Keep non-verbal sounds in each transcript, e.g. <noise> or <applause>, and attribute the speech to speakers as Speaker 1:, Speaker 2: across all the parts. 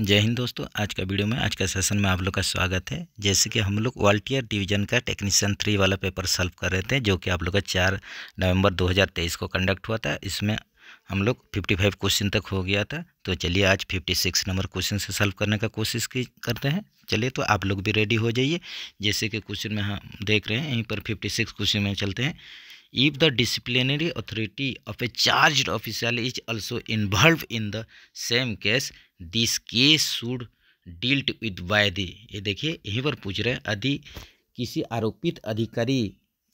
Speaker 1: जय हिंद दोस्तों आज का वीडियो में आज का सेशन में आप लोग का स्वागत है जैसे कि हम लोग वाल्टियर डिवीजन का टेक्नीशियन थ्री वाला पेपर सॉल्व कर रहे थे जो कि आप लोग का चार नवंबर 2023 को कंडक्ट हुआ था इसमें हम लोग 55 क्वेश्चन तक हो गया था तो चलिए आज 56 नंबर क्वेश्चन से सॉल्व करने का कोशिश की करते हैं चलिए तो आप लोग भी रेडी हो जाइए जैसे कि क्वेश्चन में हम देख रहे हैं यहीं पर फिफ्टी क्वेश्चन में चलते हैं if the disciplinary authority of a charged official is also involved in the same case this case should dealt with by the ये देखिए यहीं पर पूछ रहे हैं यदि किसी आरोपित अधिकारी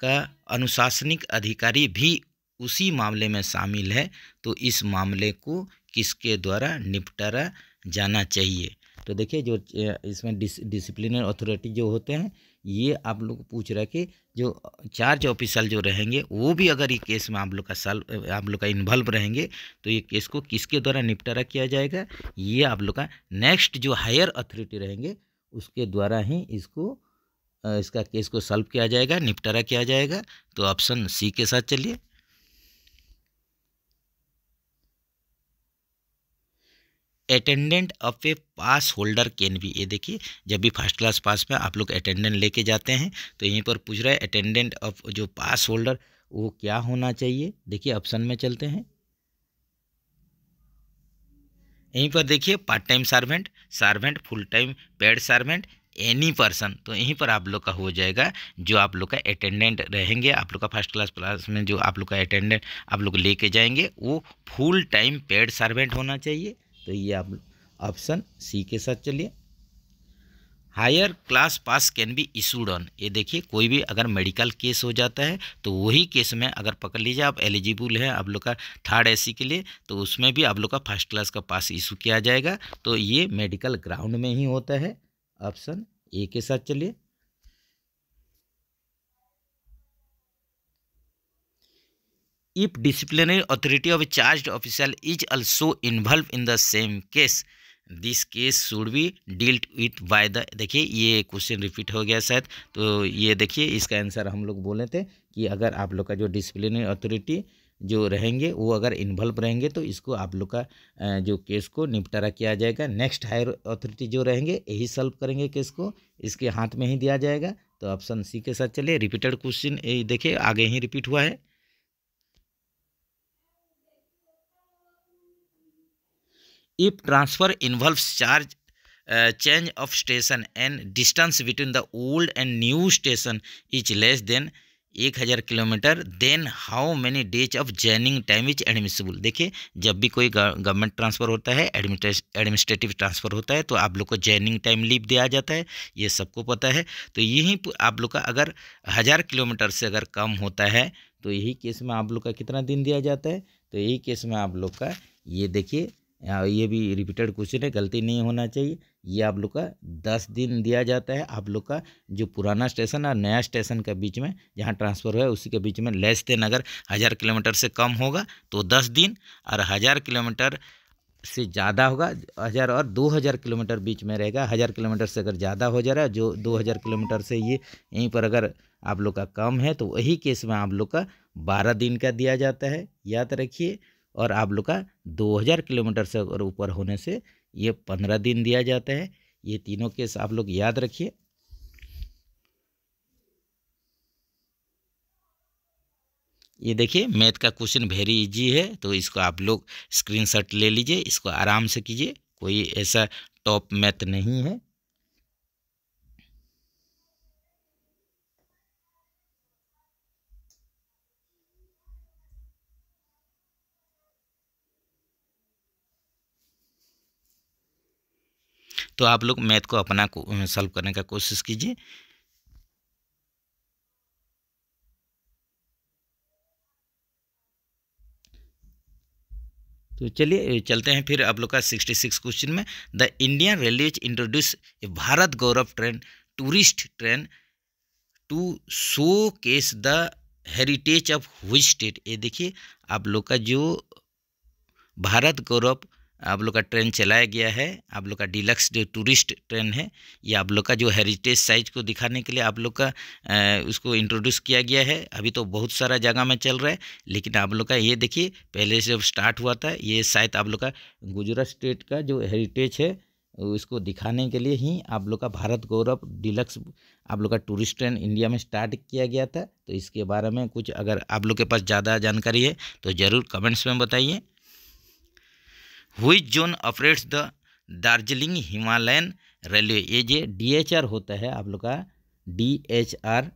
Speaker 1: का अनुशासनिक अधिकारी भी उसी मामले में शामिल है तो इस मामले को किसके द्वारा निपटारा जाना चाहिए तो देखिए जो इसमें डिस, डिसिप्लिनरी अथॉरिटी जो होते हैं ये आप लोग पूछ रहा है कि जो चार्ज ऑफिसल जो रहेंगे वो भी अगर ये केस में आप लोग का सॉल्व आप लोग का इन्वॉल्व रहेंगे तो ये केस को किसके द्वारा निपटारा किया जाएगा ये आप लोग का नेक्स्ट जो हायर अथॉरिटी रहेंगे उसके द्वारा ही इसको इसका केस को सॉल्व किया जाएगा निपटारा किया जाएगा तो ऑप्शन सी के साथ चलिए attendant of a pass holder can भी ये देखिए जब भी फर्स्ट क्लास पास में आप लोग अटेंडेंट लेके जाते हैं तो यहीं पर पूछ रहा है अटेंडेंट ऑफ जो पास होल्डर वो क्या होना चाहिए देखिए ऑप्शन में चलते हैं यहीं पर देखिए part time servant servant full time paid servant any person तो यहीं पर आप लोग का हो जाएगा जो आप लोग का अटेंडेंट रहेंगे आप लोग का फर्स्ट क्लास क्लास में जो आप लोग का अटेंडेंट आप लोग लेके जाएंगे वो फुल टाइम पेड सर्वेंट होना चाहिए तो ये आप ऑप्शन सी के साथ चलिए higher class pass can be issued on ये देखिए कोई भी अगर मेडिकल केस हो जाता है तो वही केस में अगर पकड़ लीजिए आप एलिजिबल हैं आप लोग का थर्ड एसी के लिए तो उसमें भी आप लोग का फर्स्ट क्लास का पास इशू किया जाएगा तो ये मेडिकल ग्राउंड में ही होता है ऑप्शन ए के साथ चलिए if disciplinary authority of charge charged is is involve in the same case this case should be dealt with by the देखिए ये क्वेश्चन रिपीट हो गया शायद तो ये देखिए इसका आंसर हम लोग बोले थे कि अगर आप लोग का जो डिसिप्लिनरी अथॉरिटी जो रहेंगे वो अगर इन्वॉल्व रहेंगे तो इसको आप लोग का जो केस को निपटारा किया जाएगा नेक्स्ट हायर अथॉरिटी जो रहेंगे यही सॉल्व करेंगे केस को इसके हाथ में ही दिया जाएगा तो ऑप्शन सी के साथ चलिए रिपीटेड क्वेश्चन देखिए आगे ही रिपीट हुआ है if transfer involves charge change of station and distance between the old and new station is less than एक हज़ार kilometer then how many days of journeying time is admissible देखिए जब भी कोई गवर्नमेंट ट्रांसफ़र होता है एडमिनिस्ट्रेटिव ट्रांसफ़र होता है तो आप लोग को जर्निंग टाइम लीव दिया जाता है ये सबको पता है तो यही आप लोग का अगर हज़ार किलोमीटर से अगर कम होता है तो यही केस में आप लोग का कितना दिन दिया जाता है तो यही केस में आप लोग का ये देखिए ये भी रिपीटेड क्वेश्चन है गलती नहीं होना चाहिए ये आप लोग का दस दिन दिया जाता है आप लोग का जो पुराना स्टेशन और नया स्टेशन के बीच में जहाँ ट्रांसफ़र हुआ है उसी के बीच में लेस देन अगर हज़ार किलोमीटर से कम होगा तो दस दिन और हज़ार किलोमीटर से ज़्यादा होगा हज़ार और दो हज़ार किलोमीटर बीच में रहेगा हज़ार किलोमीटर से अगर ज़्यादा हो जा रहा है जो दो हज़ार किलोमीटर से ये यहीं पर अगर आप लोग का कम है तो वही केस में आप लोग का बारह दिन का दिया जाता है याद रखिए और आप लोग का 2000 किलोमीटर से और ऊपर होने से ये 15 दिन दिया जाता है ये तीनों केस आप लोग याद रखिए ये देखिए मैथ का क्वेश्चन वेरी इजी है तो इसको आप लोग स्क्रीनशॉट ले लीजिए इसको आराम से कीजिए कोई ऐसा टॉप मैथ नहीं है तो आप लोग मैथ को अपना सॉल्व करने का कोशिश कीजिए तो चलिए चलते हैं फिर आप लोग का सिक्सटी सिक्स क्वेश्चन में the Indian railway introduce a Bharat Gaurav train tourist train to showcase the heritage of which state ये देखिए आप लोग का जो भारत गौरव आप लोग का ट्रेन चलाया गया है आप लोग का डिलक्स जो टूरिस्ट ट्रेन है ये आप लोग का जो हेरिटेज साइज को दिखाने के लिए आप लोग का उसको इंट्रोड्यूस किया गया है अभी तो बहुत सारा जगह में चल रहा है लेकिन आप लोग का ये देखिए पहले से जब स्टार्ट हुआ था ये शायद आप लोग का गुजरात स्टेट का जो हेरिटेज है उसको दिखाने के लिए ही आप लोग का भारत गौरव डिलक्स आप लोग का टूरिस्ट ट्रेन इंडिया में स्टार्ट किया गया था तो इसके बारे में कुछ अगर आप लोग के पास ज़्यादा जानकारी है तो ज़रूर कमेंट्स में बताइए which zone operates the Darjeeling Himalayan railway ये जो आर होता है आप लोग का आर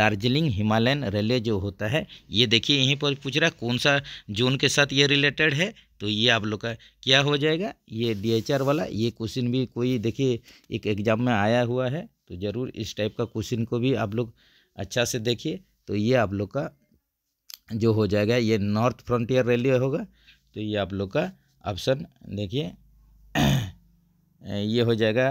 Speaker 1: दार्जिलिंग हिमालयन रेलवे जो होता है ये देखिए यहीं पर पूछ रहा है कौन सा जोन के साथ ये रिलेटेड है तो ये आप लोग का क्या हो जाएगा ये आर वाला ये क्वेश्चन भी कोई देखिए एक एग्ज़ाम में आया हुआ है तो ज़रूर इस टाइप का क्वेश्चन को भी आप लोग अच्छा से देखिए तो ये आप लोग का जो हो जाएगा ये नॉर्थ फ्रंटियर रेलवे होगा तो ये आप लोग का ऑप्शन देखिए ये हो जाएगा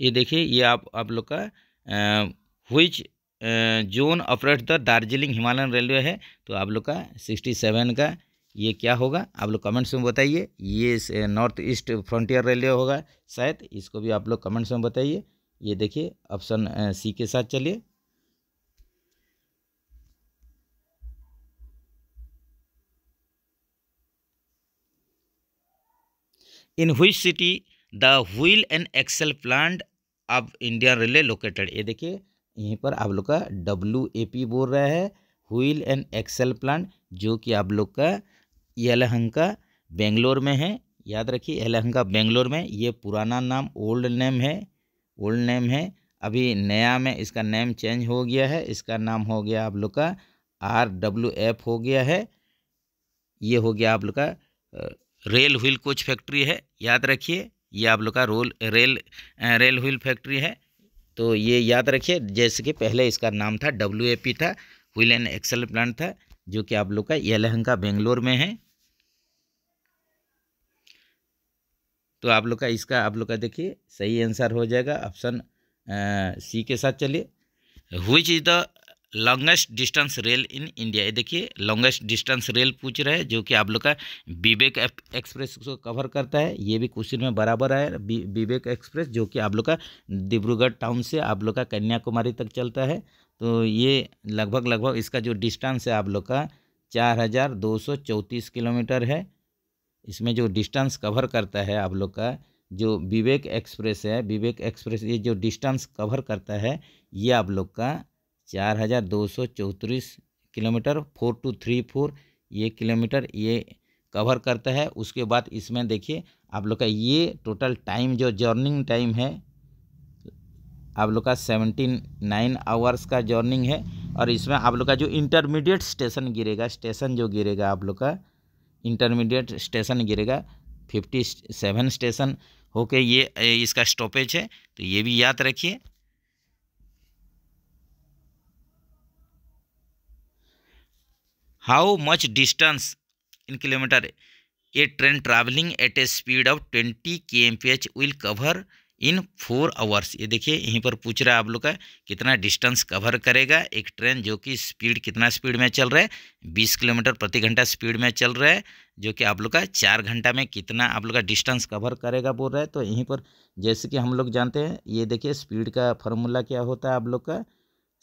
Speaker 1: ये देखिए ये आप आप लोग का which zone operate the Darjeeling Himalayan railway है तो आप लोग का सिक्सटी सेवन का ये क्या होगा आप लोग कमेंट्स में बताइए ये नॉर्थ ईस्ट फ्रंटियर रेलवे होगा शायद इसको भी आप लोग कमेंट्स में बताइए ये देखिए ऑप्शन सी के साथ चलिए in which city the wheel and axle plant of Indian railway located ये देखिए यहीं पर आप लोग का डब्ल्यू ए पी बोल रहा है व्हील एंड एक्सेल प्लांट जो कि आप लोग का ये यलहंका बेंगलोर में है याद रखिए यलहंका बेंगलोर में ये पुराना नाम ओल्ड नेम है ओल्ड नेम है अभी नया में इसका नेम चेंज हो गया है इसका नाम हो गया आप लोग का आर डब्ल्यू एफ हो गया है ये हो गया आप लोग का रेल व्हील कोच फैक्ट्री है याद रखिए ये आप लोग का roll rail rail wheel factory है तो ये याद रखिए जैसे कि पहले इसका नाम था डब्ल्यू था व्हील एंड एक्सल प्लांट था जो कि आप लोग का यलहंका बेंगलोर में है तो आप लोग का इसका आप लोग का देखिए सही आंसर हो जाएगा ऑप्शन सी के साथ चलिए which is the longest distance rail in India ये देखिए लॉन्गेस्ट डिस्टेंस रेल पूछ रहे हैं जो कि आप लोग का विवेक एक्सप्रेस को कवर करता है ये भी क्वेश्चन में बराबर है विवेक एक्सप्रेस जो कि आप लोग का डिब्रूगढ़ टाउन से आप लोग का कन्याकुमारी तक चलता है तो ये लगभग लगभग इसका जो डिस्टेंस है आप लोग का चार हज़ार दो सौ चौंतीस किलोमीटर है इसमें जो डिस्टेंस कवर करता है आप लोग का जो विवेक एक्सप्रेस है विवेक एक्सप्रेस ये जो डिस्टेंस कवर करता है ये आप लोग का चार हज़ार दो सौ चौंतीस kilometer four two three four ये किलोमीटर ये कवर करता है उसके बाद इसमें देखिए आप लोग का ये टोटल टाइम जो जर्निंग टाइम है आप लोग का सेवेंटी नाइन आवर्स का जर्निंग है और इसमें आप लोग का जो इंटरमीडिएट स्टेशन गिरेगा स्टेशन जो गिरेगा आप लोग का इंटरमीडिएट स्टेशन गिरेगा फिफ्टी सेवन स्टेशन होके ये इसका स्टॉपेज है तो ये भी याद रखिए how much distance in kilometer a train travelling at a speed of twenty K M P H will cover in four hours ये देखिए यहीं पर पूछ रहा है आप लोग का कितना डिस्टेंस कवर करेगा एक ट्रेन जो कि स्पीड कितना स्पीड में चल रहा है बीस किलोमीटर प्रति घंटा स्पीड में चल रहा है जो कि आप लोग का चार घंटा में कितना आप लोग का डिस्टेंस कवर करेगा बोल रहा है तो यहीं पर जैसे कि हम लोग जानते हैं ये देखिए स्पीड का फॉर्मूला क्या होता है आप लोग का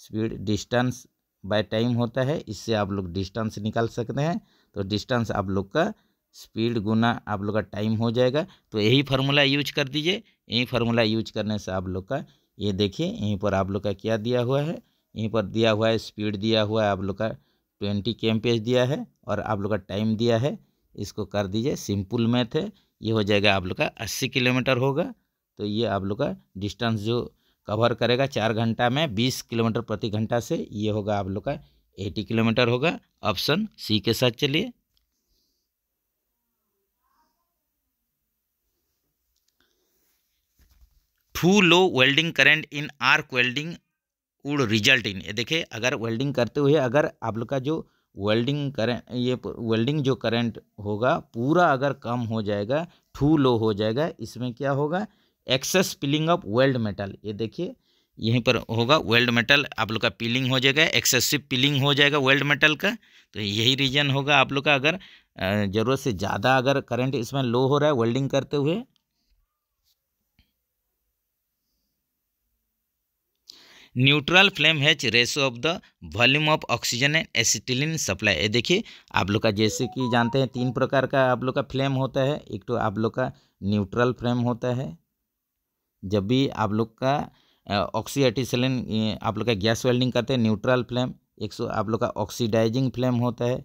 Speaker 1: स्पीड डिस्टेंस बाय टाइम होता है इससे आप लोग डिस्टेंस निकाल सकते हैं तो डिस्टेंस आप लोग का स्पीड गुना आप लोग का टाइम हो जाएगा तो यही फार्मूला यूज कर दीजिए यही फार्मूला यूज करने से आप लोग का ये देखिए यहीं पर आप लोग का क्या दिया हुआ है यहीं पर दिया हुआ है स्पीड दिया हुआ है आप लोग का ट्वेंटी के एम दिया है और आप लोग का टाइम दिया है इसको कर दीजिए सिंपल मैथ है ये हो जाएगा आप लोग का अस्सी किलोमीटर होगा तो ये आप लोग का डिस्टेंस जो कवर करेगा चार घंटा में बीस किलोमीटर प्रति घंटा से ये होगा आप लोग का एटी किलोमीटर होगा ऑप्शन सी के साथ चलिए through low welding current in arc welding would result in ये देखिए अगर वेल्डिंग करते हुए अगर आप लोग का जो वेल्डिंग करंट ये वेल्डिंग जो करंट होगा पूरा अगर कम हो जाएगा थ्रू लो हो जाएगा इसमें क्या होगा excess piling of weld metal ये देखिए यहीं पर होगा वेल्ड मेटल आप लोग का पिलिंग हो जाएगा एक्सेसिव पिलिंग हो जाएगा वेल्ड मेटल का तो यही रीजन होगा आप लोग का अगर ज़रूरत से ज़्यादा अगर करंट इसमें लो हो रहा है वेल्डिंग करते हुए neutral flame has ratio of the volume of oxygen and acetylene supply ये देखिए आप लोग का जैसे कि जानते हैं तीन प्रकार का आप लोग का फ्लेम होता है एक तो आप लोग का न्यूट्रल फ्लेम होता है जब भी आप लोग का ऑक्सीटिसलिन आप लोग का गैस वेल्डिंग करते हैं न्यूट्रल फ्लेम एक सौ आप लोग का ऑक्सीडाइजिंग फ्लेम होता है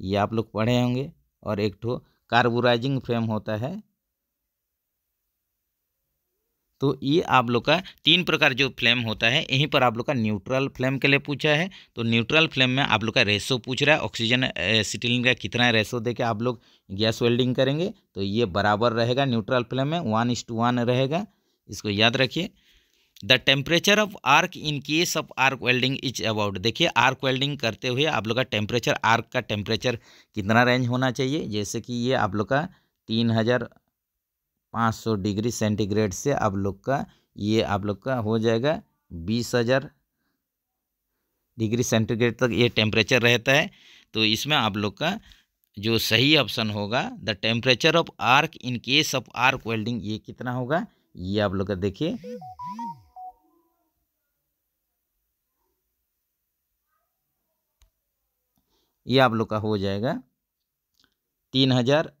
Speaker 1: ये आप लोग पढ़े होंगे और एक ठो कार्बोराइजिंग फ्लेम होता है तो ये आप लोग का तीन प्रकार जो फ्लेम होता है यहीं पर आप लोग का न्यूट्रल फ्लेम के लिए पूछा है तो न्यूट्रल फ्लेम में आप लोग का रेसो पूछ रहा है ऑक्सीजन सिटिलिन का कितना रेसो देके आप लोग गैस वेल्डिंग करेंगे तो ये बराबर रहेगा न्यूट्रल फ्लेम में वन इस टू वन रहेगा इसको याद रखिए the temperature of arc in case of arc welding is about देखिए आर्क वेल्डिंग करते हुए आप लोग का टेम्परेचर आर्क का टेम्परेचर कितना रेंज होना चाहिए जैसे कि ये आप लोग का तीन हज़ार पाँच सौ डिग्री सेंटीग्रेड से आप लोग का ये आप लोग का हो जाएगा बीस हज़ार डिग्री सेंटीग्रेड तक ये टेम्परेचर रहता है तो इसमें आप लोग का जो सही ऑप्शन होगा the temperature of arc in case of arc welding ये कितना होगा ये आप लोग का देखिए ये आप लोग का हो जाएगा तीन हज़ार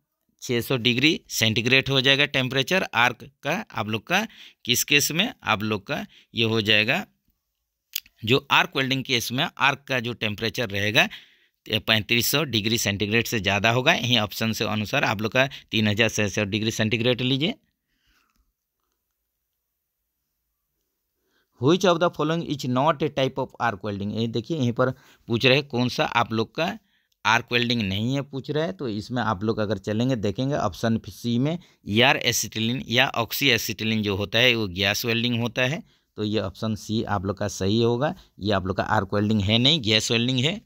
Speaker 1: 600 डिग्री सेंटीग्रेड हो जाएगा टेम्परेचर आर्क का आप लोग का किस केस में आप लोग का ये हो जाएगा जो आर्क वेल्डिंग केस में आर्क का जो टेम्परेचर रहेगा पैंतीस सौ डिग्री सेंटीग्रेड से ज़्यादा होगा यही ऑप्शन से अनुसार आप लोग का तीन हज़ार छः सौ डिग्री सेंटीग्रेड लीजिए which of the following is not a type of arc welding ये देखिए यहीं पर पूछ रहे कौन सा आप लोग का आर्क वेल्डिंग नहीं है पूछ रहा है तो इसमें आप लोग अगर चलेंगे देखेंगे ऑप्शन सी में यार एसिटिलिन या ऑक्सी एसिटिलिन जो होता है वो गैस वेल्डिंग होता है तो ये ऑप्शन सी आप लोग का सही होगा ये आप लोग का आर्क वेल्डिंग है नहीं गैस वेल्डिंग है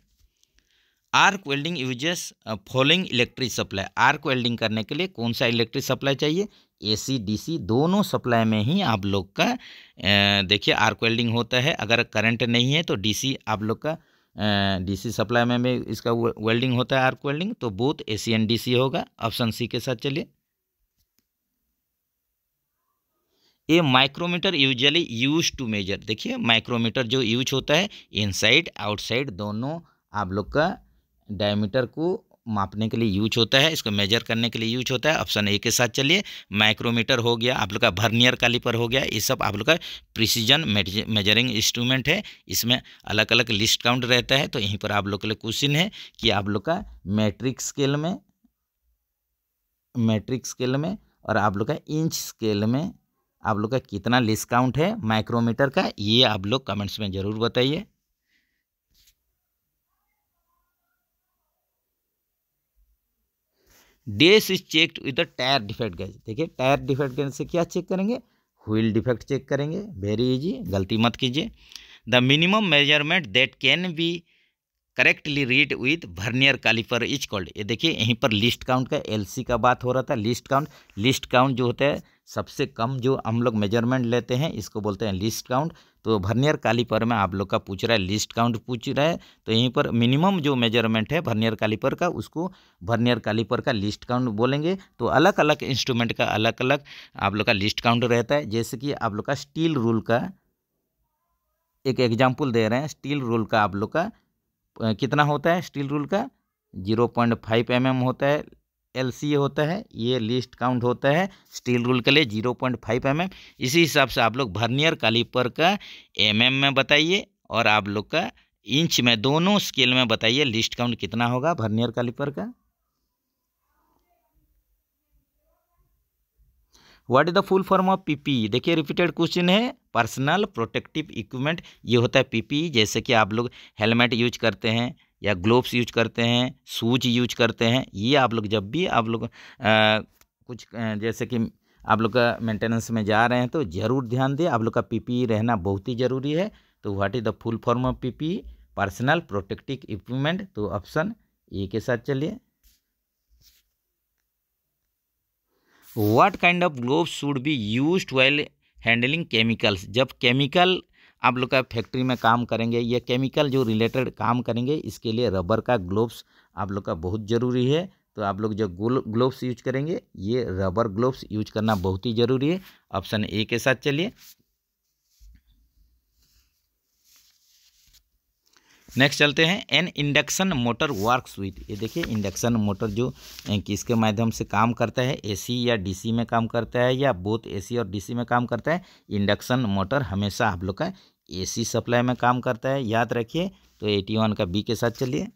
Speaker 1: arc welding uses following electric supply arc welding करने के लिए कौन सा इलेक्ट्रिक सप्लाई चाहिए एसी डीसी दोनों सप्लाई में ही आप लोग का देखिए आर्क वेल्डिंग होता है अगर करंट नहीं है तो डीसी आप लोग का डीसी सप्लाई में भी इसका वेल्डिंग होता है आर्क वेल्डिंग तो बूथ ए सी डी होगा ऑप्शन सी के साथ चलिए ये micrometer usually use to measure देखिए माइक्रोमीटर जो यूज होता है इनसाइड आउटसाइड दोनों आप लोग का डायमीटर को मापने के लिए यूज होता है इसको मेजर करने के लिए यूज होता है ऑप्शन ए के साथ चलिए माइक्रोमीटर हो गया आप लोग का भर्नियर कालीपर हो गया ये सब आप लोग का प्रिसीजन मेजरिंग इंस्ट्रूमेंट है इसमें अलग अलग लिस्ट काउंट रहता है तो यहीं पर आप लोग के लिए क्वेश्चन है कि आप लोग का मैट्रिक स्केल में मैट्रिक स्केल में और आप लोग का इंच स्केल में आप लोग का कितना लिस्ट काउंट है माइक्रोमीटर का ये आप लोग कमेंट्स में ज़रूर बताइए this is checked with the tyre defect gauge देखिए टायर डिफेक्ट गैज से क्या चेक करेंगे व्हील डिफेक्ट चेक करेंगे वेरी इजी गलती मत कीजिए the minimum measurement that can be correctly read with vernier calliper is called ये देखिए यहीं पर लिस्ट काउंट का एलसी का बात हो रहा था लिस्ट काउंट लिस्ट काउंट जो होता है सबसे कम जो हम लोग मेजरमेंट लेते हैं इसको बोलते हैं लिस्ट काउंट तो भर्नियर कालीपर में आप लोग का पूछ रहा है लिस्ट काउंट पूछ रहा है तो यहीं पर मिनिमम जो मेजरमेंट है भर्नियर कालीपर का उसको भर्नियर कालीपर का लिस्ट काउंट बोलेंगे तो अलग अलग इंस्ट्रूमेंट का अलग अलग आप लोग का लिस्ट काउंट रहता है जैसे कि आप लोग का स्टील रूल का एक एग्जाम्पल दे रहे हैं स्टील रूल का आप लोग का कितना होता है स्टील रूल का zero point five M M होता है एल सी ए होता है ये लिस्ट काउंट होता है स्टील रूल के लिए zero point five M M इसी हिसाब से आप लोग भर्नियर कालीपर का एम एम में बताइए और आप लोग का इंच में दोनों स्केल में बताइए लिस्ट काउंट कितना होगा भर्नियर कालीपर का what is the full form of PP देखिए रिपीटेड क्वेश्चन है पर्सनल प्रोटेक्टिव इक्विपमेंट ये होता है पीपी e, जैसे कि आप लोग हेलमेट यूज करते हैं या ग्लोव्स यूज करते हैं सूज यूज करते हैं ये आप लोग जब भी आप लोग कुछ जैसे कि आप लोग का मेंटेनेंस में जा रहे हैं तो ज़रूर ध्यान दें आप लोग का पीपी e रहना बहुत ही ज़रूरी है तो what is the full form of PP personal protective equipment तो ऑप्शन ए के साथ चलिए what kind of glove should be use while handling chemicals जब केमिकल आप लोग का फैक्ट्री में काम करेंगे या केमिकल जो रिलेटेड काम करेंगे इसके लिए रबर का ग्लोव्स आप लोग का बहुत ज़रूरी है तो आप लोग जो ग्लोव्स यूज करेंगे ये रबर ग्लोव्स यूज करना बहुत ही ज़रूरी है ऑप्शन ए के साथ चलिए नेक्स्ट चलते हैं an induction motor work with ये देखिए इंडक्शन मोटर जो किसके माध्यम से काम करता है एसी या डीसी में काम करता है या बोथ एसी और डीसी में काम करता है इंडक्शन मोटर हमेशा आप लोग का एसी सप्लाई में काम करता है याद रखिए तो एटी वन का बी के साथ चलिए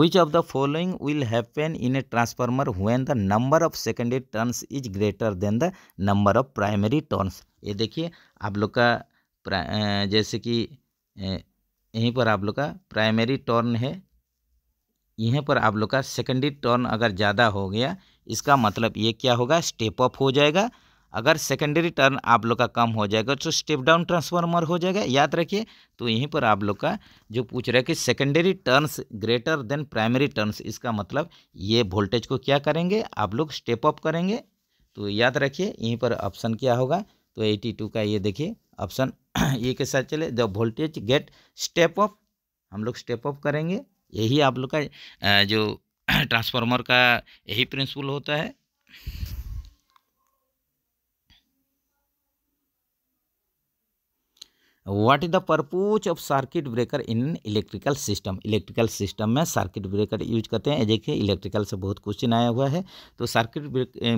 Speaker 1: which of the following will happen in a transformer when the number of secondary turns is greater than the number of primary turns ये देखिए आप लोग का जैसे कि यहीं पर आप लोग का प्राइमरी टर्न है यहीं पर आप लोग का सेकेंडरी टर्न अगर ज़्यादा हो गया इसका मतलब ये क्या होगा स्टेप अप हो जाएगा अगर सेकेंडरी टर्न आप लोग का कम हो जाएगा तो स्टेप डाउन ट्रांसफार्मर हो जाएगा याद रखिए तो यहीं पर आप लोग का जो पूछ रहे कि secondary turns greater than primary turns इसका मतलब ये वोल्टेज को क्या करेंगे आप लोग स्टेप अप करेंगे तो याद रखिए यहीं पर ऑप्शन क्या होगा तो एटी टू का ये देखिए ऑप्शन ये के साथ चले the voltage get step up हम लोग स्टेप अप करेंगे यही आप लोग का जो ट्रांसफार्मर का यही प्रिंसिपल होता है what is the purpose of circuit breaker in electrical system electrical system में सर्किट ब्रेकर यूज करते हैं देखिए इलेक्ट्रिकल से बहुत क्वेश्चन आया हुआ है तो सर्किट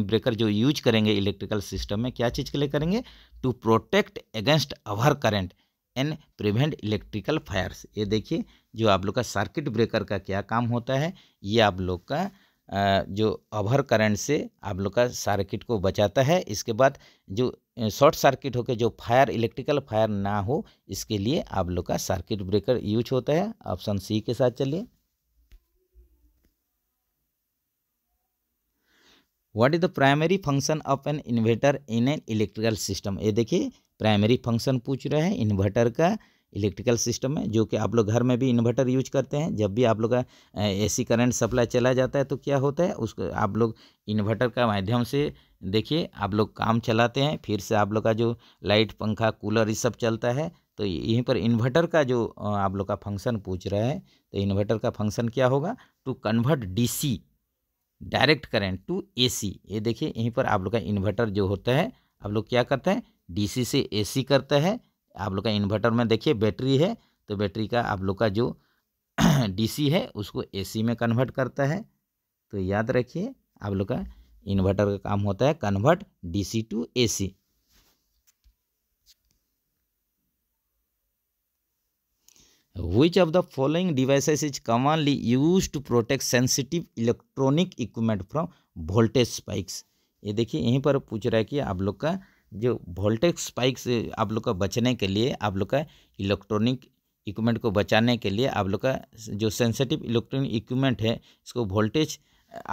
Speaker 1: ब्रेकर eh, जो यूज करेंगे इलेक्ट्रिकल सिस्टम में क्या चीज़ के लिए करेंगे to protect against over current and prevent electrical fires ये देखिए जो आप लोग का सर्किट ब्रेकर का क्या काम होता है ये आप लोग का जो ओवर करंट से आप लोग का सर्किट को बचाता है इसके बाद जो शॉर्ट सर्किट होकर जो फायर इलेक्ट्रिकल फायर ना हो इसके लिए आप लोग का सर्किट ब्रेकर यूज होता है ऑप्शन सी के साथ चलिए what is the primary function of an inverter in an electrical system ये देखिए प्राइमरी फंक्शन पूछ रहा है इन्वर्टर का इलेक्ट्रिकल सिस्टम में जो कि आप लोग घर में भी इन्वर्टर यूज करते हैं जब भी आप लोग का एसी करंट सप्लाई चला जाता है तो क्या होता है उसको आप लोग इन्वर्टर का माध्यम से देखिए आप लोग काम चलाते हैं फिर से आप लोग का जो लाइट पंखा कूलर ये सब चलता है तो यहीं पर इन्वर्टर का जो आप लोग का फंक्शन पूछ रहा है तो इन्वर्टर का फंक्शन क्या होगा to convert C direct current to C ये देखिए यहीं पर आप लोग का इन्वर्टर जो होता है आप लोग क्या करते हैं डीसी से एसी करता है आप लोग का इन्वर्टर में देखिए बैटरी है तो बैटरी का आप लोग का जो डीसी <clears throat> है उसको एसी में कन्वर्ट करता है तो याद रखिए आप लोग का इन्वर्टर का काम होता है convert DC to AC which of the following devices is commonly use to protect sensitive electronic equipment from voltage spikes ये देखिए यहीं पर पूछ रहा है कि आप लोग का जो वोल्टेज स्पाइक से आप लोग का बचने के लिए आप लोग का इलेक्ट्रॉनिक इक्विपमेंट को बचाने के लिए आप लोग का जो सेंसिटिव इलेक्ट्रॉनिक इक्विपमेंट है इसको वोल्टेज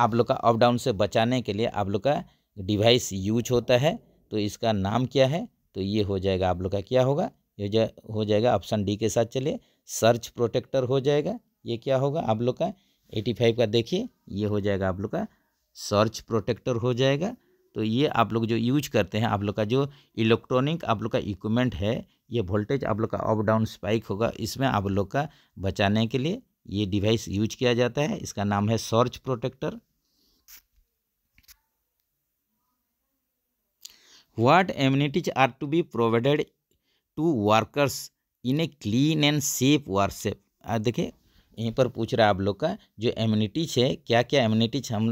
Speaker 1: आप लोग का अप डाउन से बचाने के लिए आप लोग का डिवाइस यूज होता है तो इसका नाम क्या है तो ये हो जाएगा आप लोग का क्या होगा ये जा, हो जाएगा ऑप्शन डी के साथ चलिए सर्च प्रोटेक्टर हो जाएगा ये क्या होगा आप लोग का एटी फाइव का देखिए ये हो जाएगा आप लोग का सर्च प्रोटेक्टर हो जाएगा तो ये आप लोग जो यूज करते हैं आप लोग का जो इलेक्ट्रॉनिक आप लोग का इक्विपमेंट है ये वोल्टेज आप लोग का अप डाउन स्पाइक होगा इसमें आप लोग का बचाने के लिए ये डिवाइस यूज किया जाता है इसका नाम है surge protector what amenities are to be provided to workers in a clean and safe workshop देखिए यहीं पर पूछ रहा है आप लोग का जो एम्यूनिटीज है क्या क्या एम्यूनिटीज हम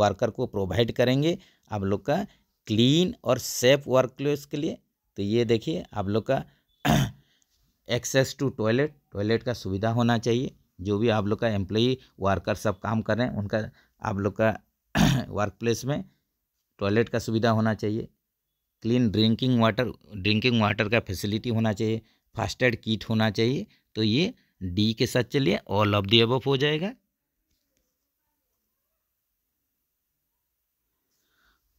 Speaker 1: वर्कर को प्रोवाइड करेंगे आप लोग का क्लीन और सेफ वर्क प्लेस के लिए तो ये देखिए आप लोग का <clears throat> एक्सेस टू टॉयलेट टॉयलेट का सुविधा होना चाहिए जो भी आप लोग का एम्प्लॉ वर्कर सब काम कर रहे हैं उनका आप लोग का <clears throat> वर्क प्लेस में टॉयलेट का सुविधा होना चाहिए clean drinking water drinking water का फैसिलिटी होना चाहिए फास्ट एड किट होना चाहिए तो ये डी के साथ चलिए ऑल ऑफ दी एबव हो जाएगा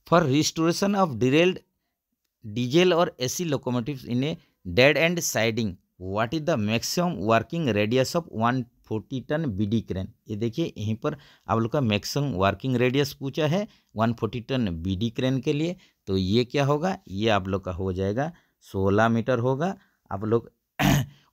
Speaker 1: फॉर ऑफ restoration डीजेल और A C locomotive in a dead end siding what is the maximum working radius of one forty ton BD crane ये देखिए यहीं पर आप लोग का मैक्सिमम वर्किंग रेडियस पूछा है one forty ton BD crane के लिए तो ये क्या होगा ये आप लोग का हो जाएगा सोलह मीटर होगा आप लोग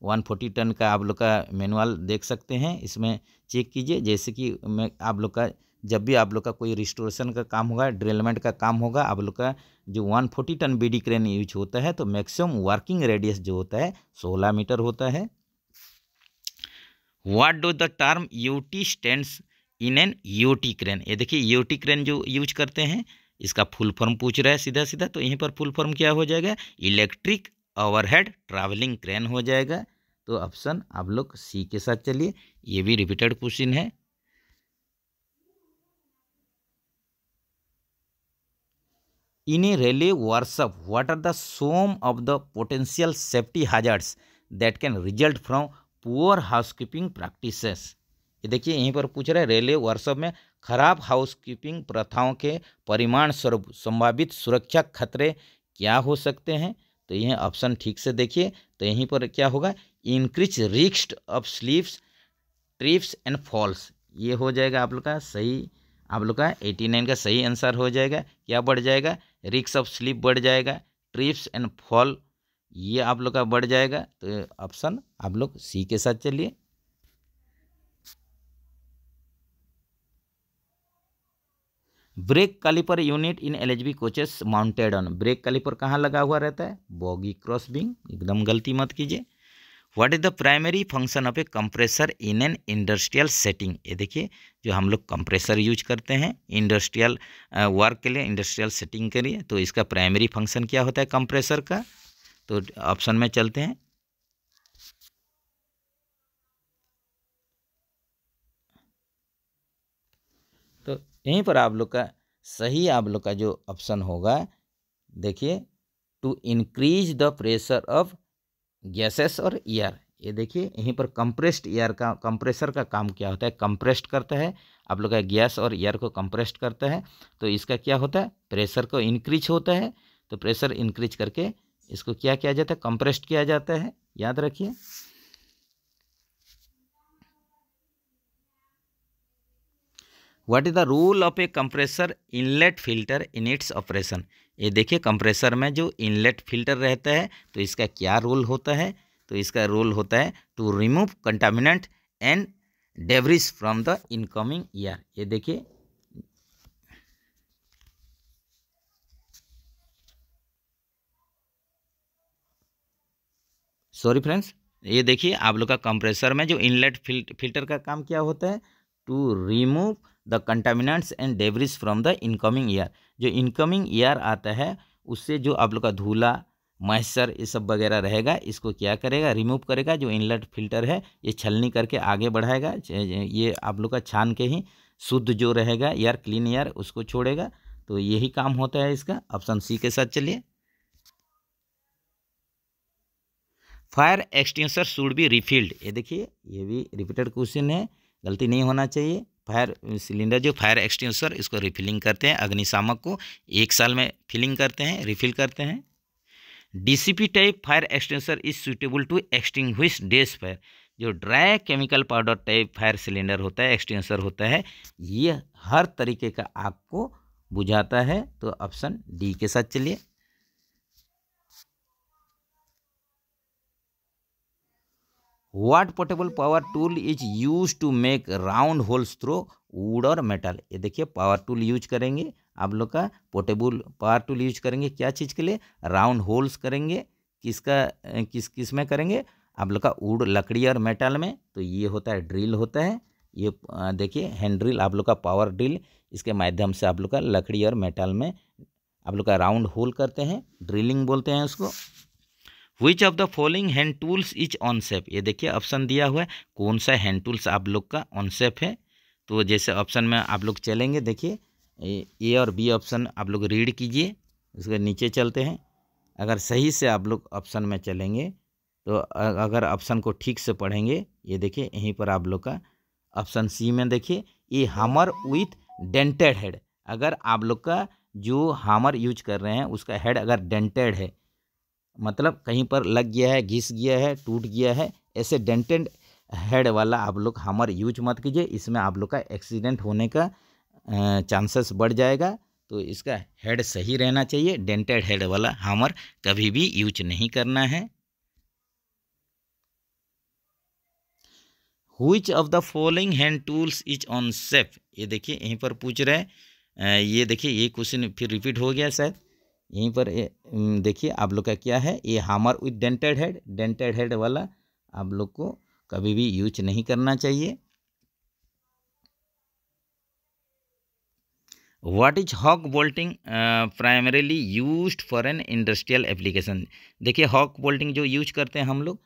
Speaker 1: वन फोर्टी टन का आप लोग का मैनुअल देख सकते हैं इसमें चेक कीजिए जैसे कि मैं आप लोग का जब भी आप लोग का कोई रिस्टोरेशन का काम होगा ड्रिलमेंट का काम होगा आप लोग का जो 140 टन डी क्रेन यूज होता है तो मैक्सिमम वर्किंग रेडियस जो होता है 16 मीटर होता है what do the term UT stands in an UT crane ये देखिए यूटी क्रेन जो यूज करते हैं इसका फुल फॉर्म पूछ रहा है सीधा सीधा तो यहीं पर फुल फॉर्म क्या हो जाएगा इलेक्ट्रिक ओवरहेड ट्रैवलिंग क्रेन हो जाएगा तो ऑप्शन आप लोग सी के साथ चलिए ये भी रिपीटेड क्वेश्चन है इन a वर्सअप what are are the sum of the potential safety hazards that can result from poor housekeeping practices ये देखिए यहीं पर पूछ रहे हैं रेलवे वर्कशॉप में खराब हाउसकीपिंग प्रथाओं के परिमाण स्वरूप संभावित सुरक्षा खतरे क्या हो सकते हैं तो यह ऑप्शन ठीक से देखिए तो यहीं पर क्या होगा इंक्रीज रिक्स of slips trips and falls ये हो जाएगा आप लोग का सही आप लोग का एटी नाइन का सही आंसर हो जाएगा क्या बढ़ जाएगा रिक्स ऑफ स्लिप बढ़ जाएगा ट्रिप्स एंड फॉल ये आप लोग का बढ़ जाएगा तो ऑप्शन आप लोग सी के साथ चलिए brake caliper unit in LHB coaches mounted on brake caliper कहाँ लगा हुआ रहता है बॉगी क्रॉसबिंग एकदम गलती मत कीजिए what is the primary function of a compressor in an industrial setting ये देखिए जो हम लोग कंप्रेसर यूज करते हैं इंडस्ट्रियल वर्क के लिए इंडस्ट्रियल सेटिंग के लिए तो इसका प्राइमरी फंक्शन क्या होता है कंप्रेसर का तो ऑप्शन में चलते हैं तो यहीं पर आप लोग का सही आप लोग का जो ऑप्शन होगा देखिए to increase the pressure of gases और एयर ये देखिए यहीं पर कंप्रेस्ड एयर का कंप्रेसर का काम क्या होता है कंप्रेस्ड करता है आप लोग का गैस और एयर को कंप्रेस्ड करता है तो इसका क्या होता है प्रेशर को इंक्रीज होता है तो प्रेशर इंक्रीज करके इसको क्या किया जाता है कंप्रेस्ड किया जाता है याद रखिए what is the rule of a compressor inlet filter in its operation ये देखिए कंप्रेसर में जो इनलेट फिल्टर रहता है तो इसका क्या रोल होता है तो इसका रोल होता है to remove contaminant and debris from the incoming air ये देखिए सॉरी फ्रेंड्स ये देखिए आप लोग का कंप्रेसर में जो इनलेट फिल्टर का काम क्या होता है to remove the contaminants and debris from the incoming air जो इनकमिंग ईयर आता है उससे जो आप लोग का धूला मॉइस्चर ये सब वगैरह रहेगा इसको क्या करेगा रिमूव करेगा जो इनलेट फिल्टर है ये छलनी करके आगे बढ़ाएगा ये आप लोग का छान के ही शुद्ध जो रहेगा एयर क्लीन एयर उसको छोड़ेगा तो यही काम होता है इसका ऑप्शन सी के साथ चलिए fire extinguisher should be refilled ये देखिए ये भी रिपीटेड क्वेश्चन है गलती नहीं होना चाहिए फायर सिलेंडर जो फायर एक्सटेंसर इसको रिफिलिंग करते हैं अग्निशामक को एक साल में फिलिंग करते हैं रिफिल करते हैं DCP type fire extinguisher is suitable to extinguish these fire जो dry chemical powder type fire cylinder होता है एक्सटेंसर होता है ये हर तरीके का आग को बुझाता है तो ऑप्शन डी के साथ चलिए what portable power tool is use to make round holes through wood और मेटल ये देखिए पावर टूल यूज करेंगे आप लोग का पोर्टेबल पावर टूल यूज करेंगे क्या चीज़ के लिए राउंड होल्स करेंगे किसका किस किस में करेंगे आप लोग का वुड लकड़ी और मेटल में तो ये होता है ड्रिल होता है ये देखिए हैंड ड्रिल आप लोग का पावर ड्रिल इसके माध्यम से आप लोग का लकड़ी और मेटल में आप लोग का राउंड होल करते हैं ड्रिलिंग बोलते हैं उसको which of the following hand tools is on ये देखिए ऑप्शन दिया हुआ है कौन सा हैंड टूल्स आप लोग का ऑन है तो जैसे ऑप्शन में आप लोग चलेंगे देखिए ए और बी ऑप्शन आप लोग रीड कीजिए उसके नीचे चलते हैं अगर सही से आप लोग ऑप्शन में चलेंगे तो अगर ऑप्शन को ठीक से पढ़ेंगे ये देखिए यहीं पर आप लोग का ऑप्शन सी में देखिए ये हामर विथ डेंटेड हेड अगर आप लोग का जो हामर यूज कर रहे हैं उसका हेड अगर डेंटेड है मतलब कहीं पर लग गया है घिस गया है टूट गया है ऐसे डेंटेड हेड वाला आप लोग हमर यूज मत कीजिए इसमें आप लोग का एक्सीडेंट होने का चांसेस बढ़ जाएगा तो इसका हेड सही रहना चाहिए डेंटेड हेड वाला हमर कभी भी यूज नहीं करना है which of the following hand tools is unsafe ये देखिए यहीं पर पूछ रहे हैं ये देखिए ये क्वेश्चन फिर रिपीट हो गया शायद यहीं पर देखिए आप लोग का क्या है ये hammer with dented head dented head वाला आप लोग को कभी भी यूज नहीं करना चाहिए what is huck bolting primarily use for an industrial application देखिए हॉक बोल्टिंग जो यूज करते हैं हम लोग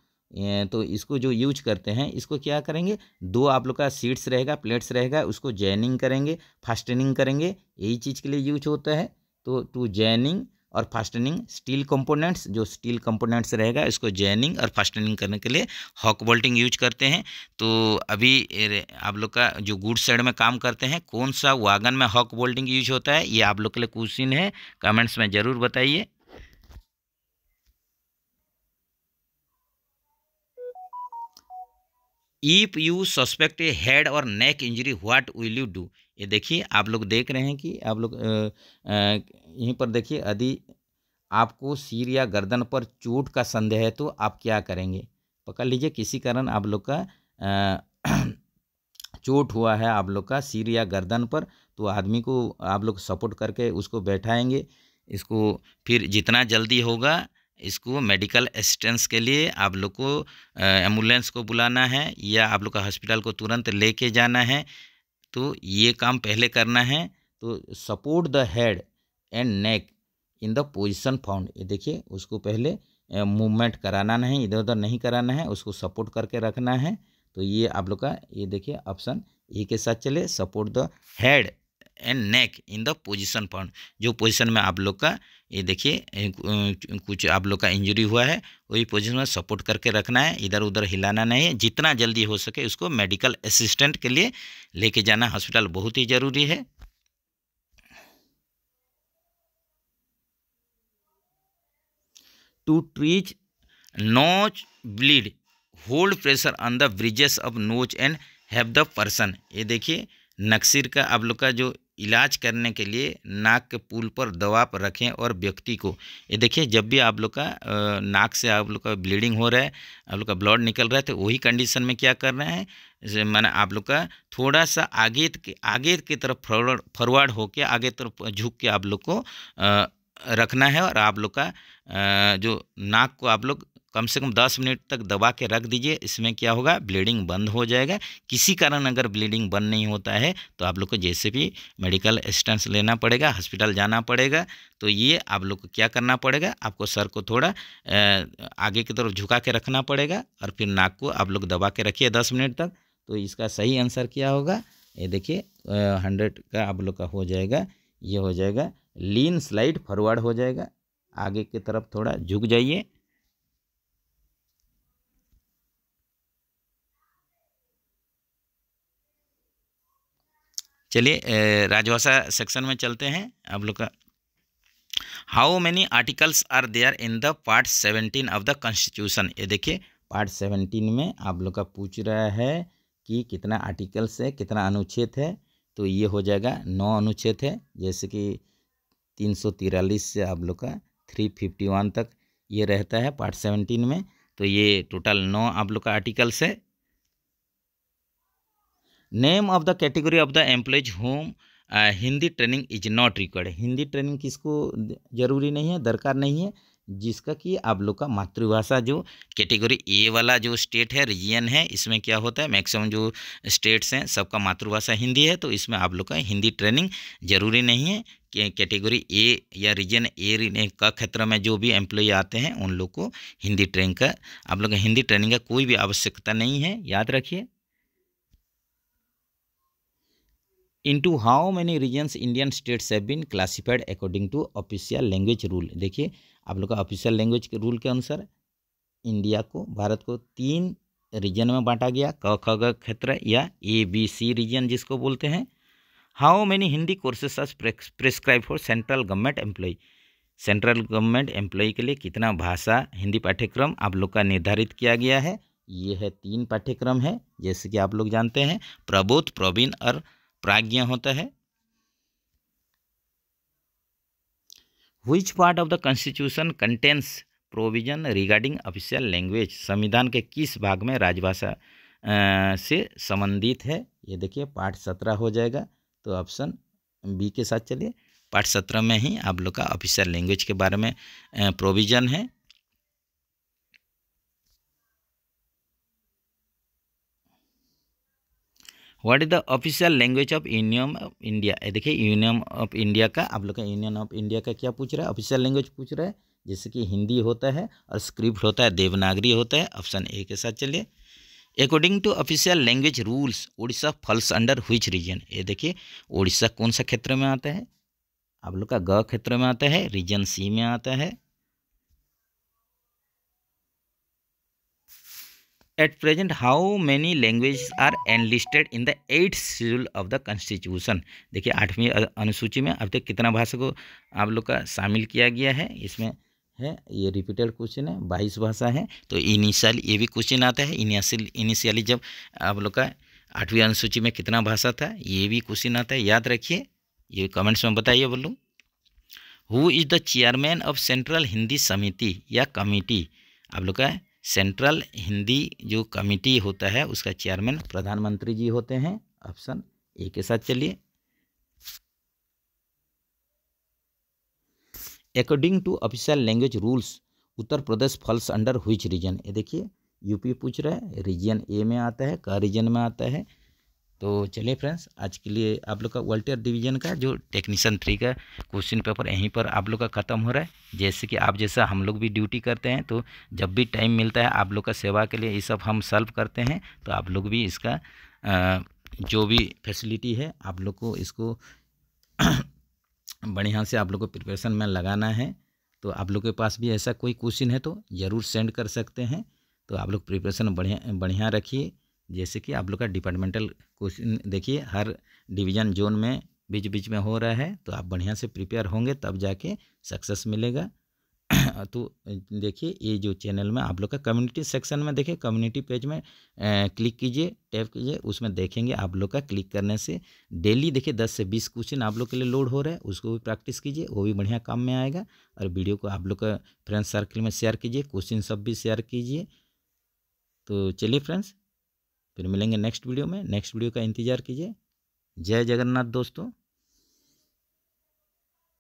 Speaker 1: तो इसको जो यूज करते हैं इसको क्या करेंगे दो आप लोग का सीट्स रहेगा प्लेट्स रहेगा उसको जैनिंग करेंगे फास्टनिंग करेंगे यही चीज़ के लिए यूज होता है तो टू जैनिंग और फास्टनिंग स्टील कंपोनेंट्स जो स्टील कंपोनेंट्स रहेगा इसको जैनिंग और फास्टनिंग करने के लिए हॉक बोल्टिंग यूज करते हैं तो अभी आप लोग का जो गुड साइड में काम करते हैं कौन सा वागन में हॉक बोल्टिंग यूज होता है ये आप लोग के लिए क्वेश्चन है कमेंट्स में ज़रूर बताइए if you suspect a head और neck injury what will you do ये देखिए आप लोग देख रहे हैं कि आप लोग यहीं पर देखिए यदि आपको सिर या गर्दन पर चोट का संदेह है तो आप क्या करेंगे पकड़ लीजिए किसी कारण आप लोग का चोट हुआ है आप लोग का सिर या गर्दन पर तो आदमी को आप लोग सपोर्ट करके उसको बैठाएंगे इसको फिर जितना जल्दी होगा इसको मेडिकल असिस्टेंस के लिए आप लोग को एम्बुलेंस को बुलाना है या आप लोग का हॉस्पिटल को तुरंत लेके जाना है तो ये काम पहले करना है तो support the head and neck in the position found ये देखिए उसको पहले मूवमेंट कराना नहीं इधर उधर नहीं कराना है उसको सपोर्ट करके रखना है तो ये आप लोग का ये देखिए ऑप्शन ए के साथ चले support the head and neck in the position found जो पोजिशन में आप लोग का ये देखिए कुछ आप लोग का इंजरी हुआ है वही पोजीशन में सपोर्ट करके रखना है इधर उधर हिलाना नहीं है जितना जल्दी हो सके उसको मेडिकल असिस्टेंट के लिए लेके जाना हॉस्पिटल बहुत ही ज़रूरी है to treat nose bleed hold pressure on the bridges of nose and have the person ये देखिए नक्सिर का आप लोग का जो इलाज करने के लिए नाक के पुल पर दवा पर रखें और व्यक्ति को ये देखिए जब भी आप लोग का नाक से आप लोग का ब्लीडिंग हो रहा है आप लोग का ब्लड निकल रहा है तो वही कंडीशन में क्या कर रहे हैं मैंने आप लोग का थोड़ा सा आगे के आगे की तरफ फॉरवर्ड फॉरवर्ड होकर आगे तरफ झुक के आप लोग को रखना है और आप लोग का जो नाक को आप लोग कम से कम दस मिनट तक दबा के रख दीजिए इसमें क्या होगा ब्लीडिंग बंद हो जाएगा किसी कारण अगर ब्लीडिंग बंद नहीं होता है तो आप लोग को जैसे भी मेडिकल असिस्टेंस लेना पड़ेगा हॉस्पिटल जाना पड़ेगा तो ये आप लोग को क्या करना पड़ेगा आपको सर को थोड़ा आगे की तरफ झुका के रखना पड़ेगा और फिर नाक को आप लोग दबा के रखिए दस मिनट तक तो इसका सही आंसर क्या होगा ये देखिए हंड्रेड का आप लोग का हो जाएगा ये हो जाएगा लीन स्लाइड फॉरवर्ड हो जाएगा आगे की तरफ थोड़ा झुक जाइए चलिए राजभाषा सेक्शन में चलते हैं आप लोग का how many articles are there in the part seventeen of the constitution ये देखिए पार्ट सेवेंटीन में आप लोग का पूछ रहा है कि कितना आर्टिकल्स है कितना अनुच्छेद है तो ये हो जाएगा नौ अनुच्छेद है जैसे कि तीन सौ तिरालीस से आप लोग का थ्री फिफ्टी वन तक ये रहता है पार्ट सेवनटीन में तो ये टोटल नौ आप लोग का आर्टिकल्स है name of the category of the employees whom Hindi training is not required Hindi training किसको जरूरी नहीं है दरकार नहीं है जिसका कि आप लोग का मातृभाषा जो कैटेगरी ए वाला जो स्टेट है रीजन है इसमें क्या होता है मैक्सिमम जो स्टेट्स हैं सबका मातृभाषा हिंदी है तो इसमें आप लोग का हिंदी ट्रेनिंग जरूरी नहीं है कैटेगरी ए या रीजन ए का क्षेत्र में जो भी एम्प्लॉय आते हैं उन लोग को हिंदी ट्रेनिंग का आप लोग का हिंदी ट्रेनिंग का कोई भी आवश्यकता नहीं है याद रखिए into how many regions Indian states have been classified according to official language rule देखिए आप लोग का ऑफिशियल लैंग्वेज रूल के अनुसार इंडिया को भारत को तीन रीजन में बांटा गया क ख ग क्षेत्र या ए बी सी रीजन जिसको बोलते हैं how many Hindi courses are prescribe for central government employ central government employ के लिए कितना भाषा हिंदी पाठ्यक्रम आप लोग का निर्धारित किया गया है ये है तीन पाठ्यक्रम है जैसे कि आप लोग जानते हैं प्रबोध प्रवीण और प्राज्ञ होता है which part of the constitution contains provision regarding official language संविधान के किस भाग में राजभाषा से संबंधित है ये देखिए पार्ट सत्रह हो जाएगा तो ऑप्शन बी के साथ चलिए पार्ट सत्रह में ही आप लोग का ऑफिशियल लैंग्वेज के बारे में प्रोविजन है what is the official language of union of India ये देखिए यूनियन ऑफ इंडिया का आप लोग का यूनियन ऑफ इंडिया का क्या पूछ रहा है ऑफिशियल लैंग्वेज पूछ रहा है जैसे कि हिंदी होता है और स्क्रिप्ट होता है देवनागरी होता है ऑप्शन ए के साथ चलिए according to official language rules Orissa falls under which region ये देखिए उड़ीसा कौन सा क्षेत्र में आता है आप लोग का ग क्षेत्र में आता है रीजन सी में आता है at present how many language are enlisted in the eighth schedule of the constitution देखिए आठवीं अनुसूची में अब तक कितना भाषा को आप लोग का शामिल किया गया है इसमें है ये रिपीटेड क्वेश्चन है बाईस भाषा है तो इनिशियल ये भी क्वेश्चन आता है इनिशियल इनिशियली जब आप लोग का आठवीं अनुसूची में कितना भाषा था ये भी क्वेश्चन आता है याद रखिए ये कमेंट्स में बताइए बोलूँ who is the chairman of central Hindi समिति या कमिटी आप लोग का सेंट्रल हिंदी जो कमेटी होता है उसका चेयरमैन प्रधानमंत्री जी होते हैं ऑप्शन ए के साथ चलिए according to official language rules Uttar Pradesh falls under which region ये देखिए यूपी पूछ रहा है रीजन ए में आता है क रीजन में आता है तो चलिए फ्रेंड्स आज के लिए आप लोग का वल्टियर डिवीजन का जो टेक्नीशियन थ्री का क्वेश्चन पेपर यहीं पर आप लोग का ख़त्म हो रहा है जैसे कि आप जैसा हम लोग भी ड्यूटी करते हैं तो जब भी टाइम मिलता है आप लोग का सेवा के लिए ये सब हम सॉल्व करते हैं तो आप लोग भी इसका जो भी फैसिलिटी है आप लोग को इसको <coughs> बढ़िया से आप लोग को प्रिपरेशन में लगाना है तो आप लोग के पास भी ऐसा कोई क्वेश्चन है तो ज़रूर सेंड कर सकते हैं तो आप लोग प्रिपरेशन बढ़िया बढ़िया रखिए जैसे कि आप लोग का डिपार्टमेंटल क्वेश्चन देखिए हर डिवीज़न जोन में बीच बीच में हो रहा है तो आप बढ़िया से प्रिपेयर होंगे तब जाके सक्सेस मिलेगा <clears throat> तो देखिए ये जो चैनल में आप लोग का कम्युनिटी सेक्शन में देखिए कम्युनिटी पेज में क्लिक कीजिए टैप कीजिए उसमें देखेंगे आप लोग का क्लिक करने से डेली देखिए दस से बीस क्वेश्चन आप लोग के लिए लोड हो रहा है उसको भी प्रैक्टिस कीजिए वो भी बढ़िया काम में आएगा और वीडियो को आप लोग का फ्रेंड्स सर्किल में शेयर कीजिए क्वेश्चन सब भी शेयर कीजिए तो चलिए फ्रेंड्स फिर मिलेंगे नेक्स्ट वीडियो में नेक्स्ट वीडियो का इंतज़ार कीजिए जय जगन्नाथ दोस्तों